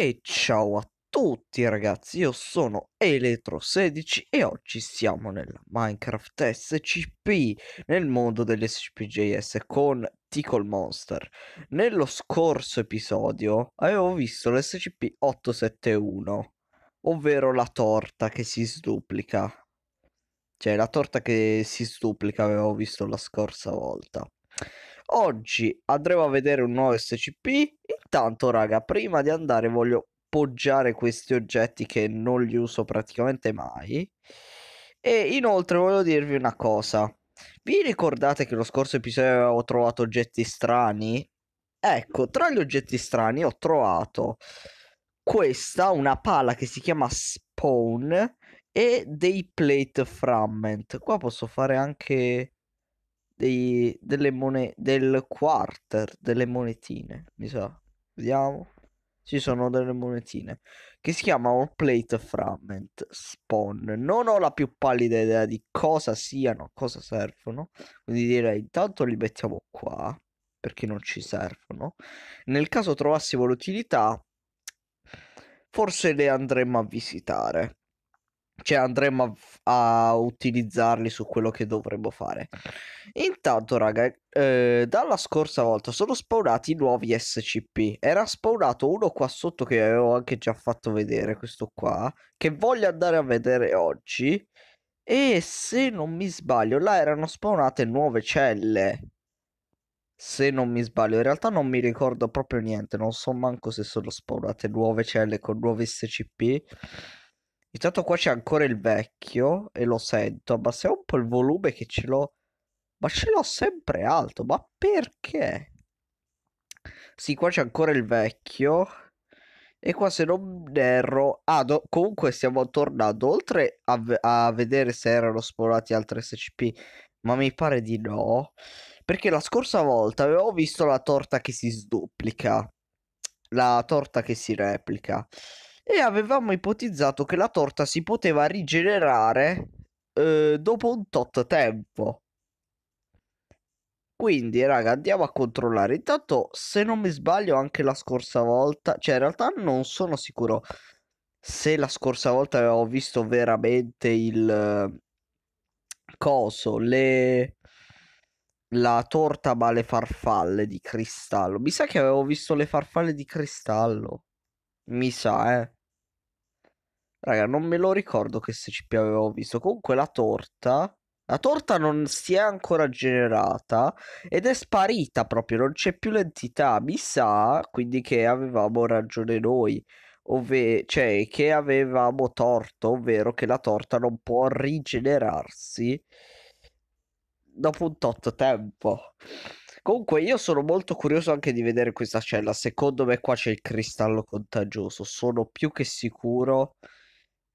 E ciao a tutti ragazzi, io sono Eletro16 e oggi siamo nella Minecraft SCP nel mondo dell'SCPJS con Tickle Monster. Nello scorso episodio avevo visto l'SCP-871, ovvero la torta che si sduplica. Cioè la torta che si sduplica avevo visto la scorsa volta. Oggi andremo a vedere un nuovo SCP. Intanto, raga, prima di andare voglio poggiare questi oggetti che non li uso praticamente mai. E inoltre voglio dirvi una cosa. Vi ricordate che lo scorso episodio avevo trovato oggetti strani? Ecco, tra gli oggetti strani ho trovato questa, una pala che si chiama Spawn e dei plate fragment. Qua posso fare anche dei, delle monete del quarter delle monetine mi sa vediamo ci sono delle monetine che si chiamano plate fragment spawn non ho la più pallida idea di cosa siano cosa servono quindi direi intanto li mettiamo qua perché non ci servono nel caso trovassimo l'utilità forse le andremo a visitare cioè andremo a, a, utilizzarli su quello che dovremmo fare. Intanto, raga, eh, eh dalla scorsa volta sono spawnati nuovi SCP. Era spawnato uno qua sotto che avevo anche già fatto vedere, questo qua, che voglio andare a vedere oggi. E se non mi sbaglio, là erano spawnate nuove celle. Se non mi sbaglio, in realtà non mi ricordo proprio niente, non so manco se sono spawnate nuove celle con nuovi SCP Intanto qua c'è ancora il vecchio e lo sento. Abbassiamo un po' il volume che ce l'ho. Ma ce l'ho sempre alto. Ma perché? Sì, qua c'è ancora il vecchio. E qua se non erro... Ah, do... comunque stiamo tornando. Oltre a, v- a vedere se erano esplorati altri SCP. Ma mi pare di no. Perché la scorsa volta avevo visto la torta che si sduplica. La torta che si replica e avevamo ipotizzato che la torta si poteva rigenerare eh, dopo un tot tempo. Quindi, raga, andiamo a controllare. Intanto, se non mi sbaglio, anche la scorsa volta, cioè in realtà non sono sicuro se la scorsa volta avevo visto veramente il eh, coso, le la torta ma le farfalle di cristallo. Mi sa che avevo visto le farfalle di cristallo. Mi sa, eh. Raga, non me lo ricordo che se SCP avevo visto. Comunque la torta. La torta non si è ancora generata ed è sparita proprio, non c'è più l'entità. Mi sa quindi che avevamo ragione noi, ovve- cioè che avevamo torto, ovvero che la torta non può rigenerarsi dopo un tot tempo. Comunque, io sono molto curioso anche di vedere questa cella. Secondo me, qua c'è il cristallo contagioso. Sono più che sicuro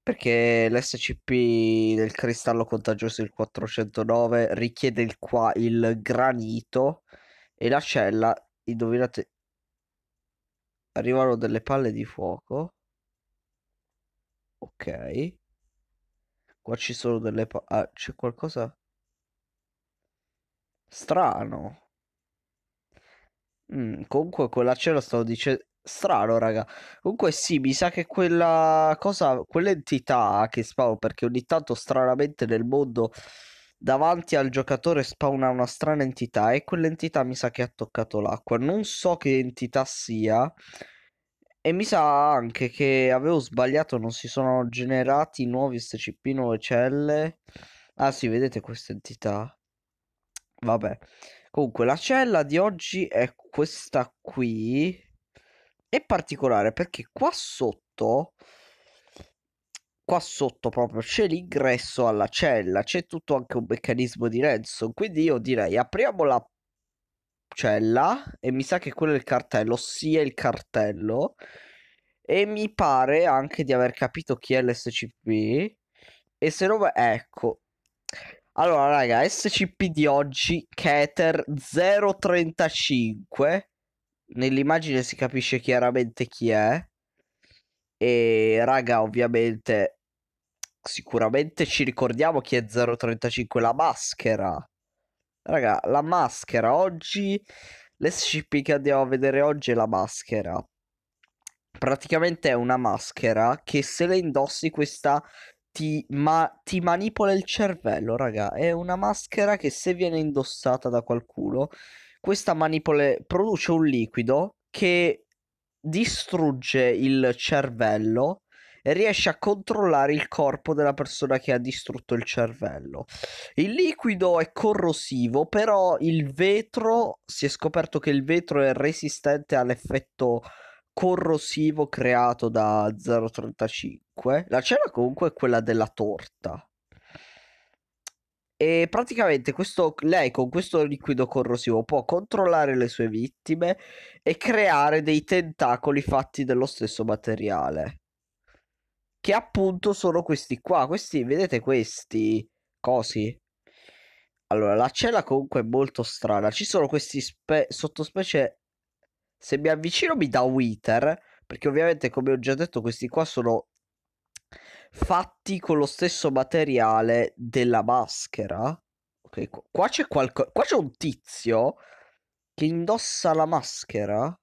perché l'SCP del cristallo contagioso il 409 richiede il, qua, il granito e la cella, indovinate, arrivano delle palle di fuoco. Ok. Qua ci sono delle palle... Ah, c'è qualcosa... Strano. Mm, comunque con la cella stavo dicendo Strano, raga. Comunque sì, mi sa che quella cosa, quell'entità che spawn, perché ogni tanto stranamente nel mondo davanti al giocatore spawna una strana entità e quell'entità mi sa che ha toccato l'acqua. Non so che entità sia e mi sa anche che avevo sbagliato, non si sono generati nuovi SCP nuove celle. Ah sì, vedete questa entità? Vabbè. Comunque la cella di oggi è questa qui è particolare perché qua sotto qua sotto proprio c'è l'ingresso alla cella c'è tutto anche un meccanismo di ransom quindi io direi apriamo la cella e mi sa che quello è il cartello sia il cartello e mi pare anche di aver capito chi è l'SCP e se no ecco allora raga SCP di oggi Keter 035 nell'immagine si capisce chiaramente chi è. E raga, ovviamente, sicuramente ci ricordiamo chi è 035, la maschera. Raga, la maschera oggi, l'SCP che andiamo a vedere oggi è la maschera. Praticamente è una maschera che se la indossi questa ti, ma- ti manipola il cervello, raga. È una maschera che se viene indossata da qualcuno questa manipola produce un liquido che distrugge il cervello e riesce a controllare il corpo della persona che ha distrutto il cervello. Il liquido è corrosivo, però il vetro si è scoperto che il vetro è resistente all'effetto corrosivo creato da 035. La cena comunque è quella della torta. E praticamente questo, lei con questo liquido corrosivo può controllare le sue vittime e creare dei tentacoli fatti dello stesso materiale. Che appunto sono questi qua. Questi, vedete questi Così. Allora, la cella comunque è molto strana. Ci sono questi spe- sottospecie. Se mi avvicino mi dà Wither. Perché ovviamente, come ho già detto, questi qua sono fatti con lo stesso materiale della maschera. Ok, qua c'è qualcosa. Qua c'è un tizio che indossa la maschera.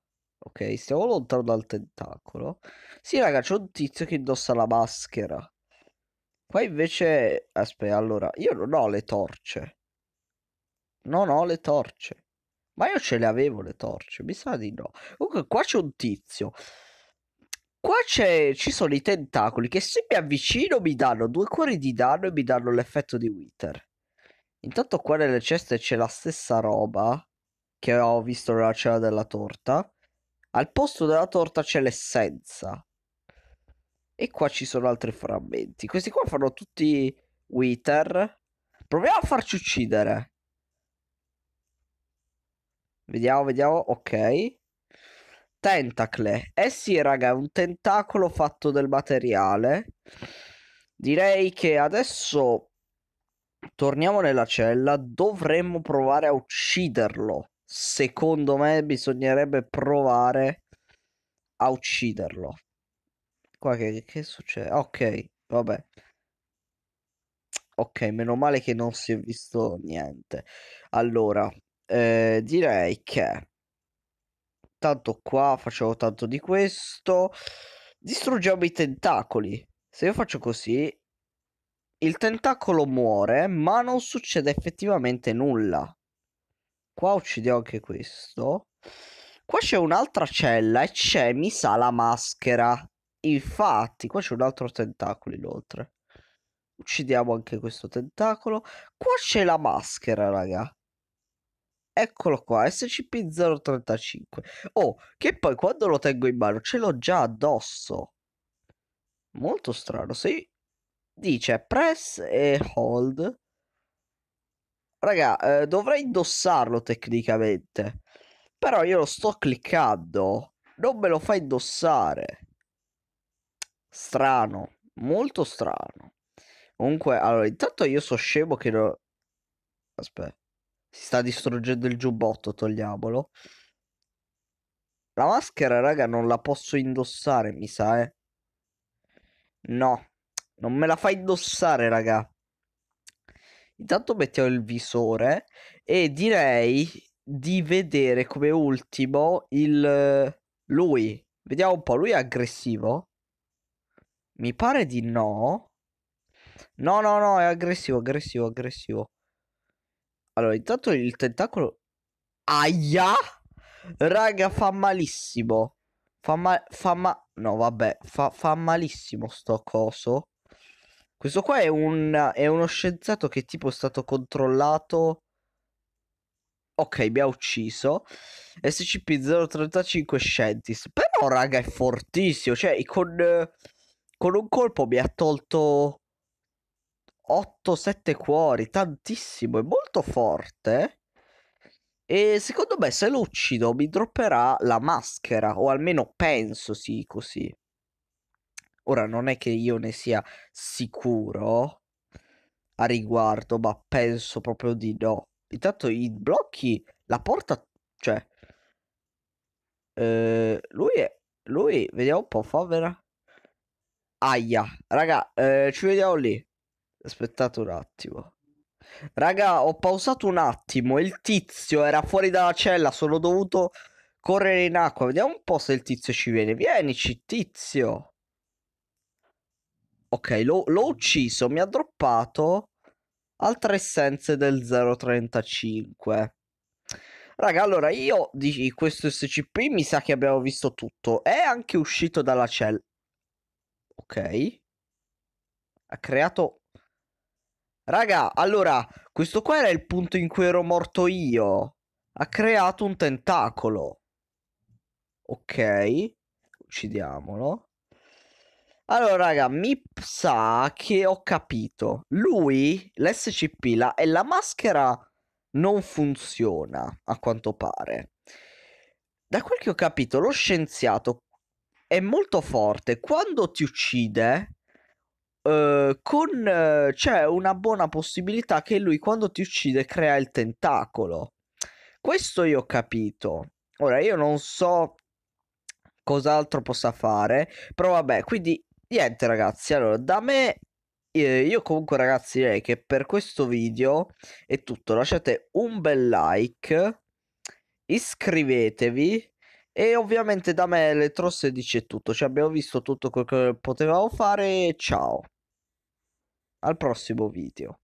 Ok, stiamo lontano dal tentacolo. Sì, raga, c'è un tizio che indossa la maschera. Qua invece... Aspetta, allora, io non ho le torce. Non ho le torce. Ma io ce le avevo le torce, mi sa di no. Comunque, qua c'è un tizio Qua ci sono i tentacoli che se mi avvicino mi danno due cuori di danno e mi danno l'effetto di Wither. Intanto qua nelle ceste c'è la stessa roba che ho visto nella cena della torta. Al posto della torta c'è l'essenza. E qua ci sono altri frammenti. Questi qua fanno tutti Wither. Proviamo a farci uccidere. Vediamo, vediamo. Ok. Tentacle. Eh sì, raga, è un tentacolo fatto del materiale. Direi che adesso torniamo nella cella. Dovremmo provare a ucciderlo. Secondo me bisognerebbe provare a ucciderlo. Qua che, che succede? Ok, vabbè. Ok, meno male che non si è visto niente. Allora, eh, direi che tanto qua, facevo tanto di questo. Distruggiamo i tentacoli. Se io faccio così, il tentacolo muore, ma non succede effettivamente nulla. Qua uccidiamo anche questo. Qua c'è un'altra cella e c'è, mi sa, la maschera. Infatti, qua c'è un altro tentacolo inoltre. Uccidiamo anche questo tentacolo. Qua c'è la maschera, raga. Eccolo qua, SCP-035. Oh, che poi quando lo tengo in mano ce l'ho già addosso. Molto strano, sì. Dice press e hold. Raga, eh, dovrei indossarlo tecnicamente. Però io lo sto cliccando. Non me lo fa indossare. Strano, molto strano. Comunque, allora, intanto io so scemo che non... Aspetta. Si sta distruggendo il giubbotto, togliamolo. La maschera, raga, non la posso indossare, mi sa, eh. No, non me la fa indossare, raga. Intanto mettiamo il visore e direi di vedere come ultimo il eh, lui. Vediamo un po', lui è aggressivo? Mi pare di no. No, no, no, è aggressivo, aggressivo, aggressivo. Allora, intanto il tentacolo... Aia! Raga, fa malissimo. Fa ma... Fa ma... No, vabbè. Fa, fa malissimo sto coso. Questo qua è, un, è uno scienziato che tipo è stato controllato... Ok, mi ha ucciso. SCP-035 Scientist. Però, raga, è fortissimo. Cioè, con, con un colpo mi ha tolto 8-7 cuori, tantissimo, è molto forte. E secondo me se lo uccido mi dropperà la maschera, o almeno penso sì così. Ora non è che io ne sia sicuro a riguardo, ma penso proprio di no. Intanto i blocchi, la porta, cioè... Eh, lui è... Lui, vediamo un po', favera. Aia, raga, eh, ci vediamo lì. Aspettate un attimo. Raga, ho pausato un attimo. Il tizio era fuori dalla cella. Sono dovuto correre in acqua. Vediamo un po' se il tizio ci viene. Vienici, tizio. Ok, l'ho ucciso. Mi ha droppato altre essenze del 035. Raga, allora io di questo SCP mi sa che abbiamo visto tutto. È anche uscito dalla cella. Ok. Ha creato Raga, allora, questo qua era il punto in cui ero morto io. Ha creato un tentacolo. Ok. Uccidiamolo. Allora, raga, mi sa che ho capito. Lui, l'SCP, la, e la maschera non funziona, a quanto pare. Da quel che ho capito, lo scienziato è molto forte. Quando ti uccide, eh, con uh, c'è una buona possibilità che lui quando ti uccide crea il tentacolo. Questo io ho capito. Ora io non so cos'altro possa fare, però vabbè, quindi niente ragazzi. Allora, da me eh, io comunque ragazzi direi che per questo video è tutto. Lasciate un bel like, iscrivetevi e ovviamente da me Electros dice tutto, cioè abbiamo visto tutto quello che potevamo fare, ciao, al prossimo video.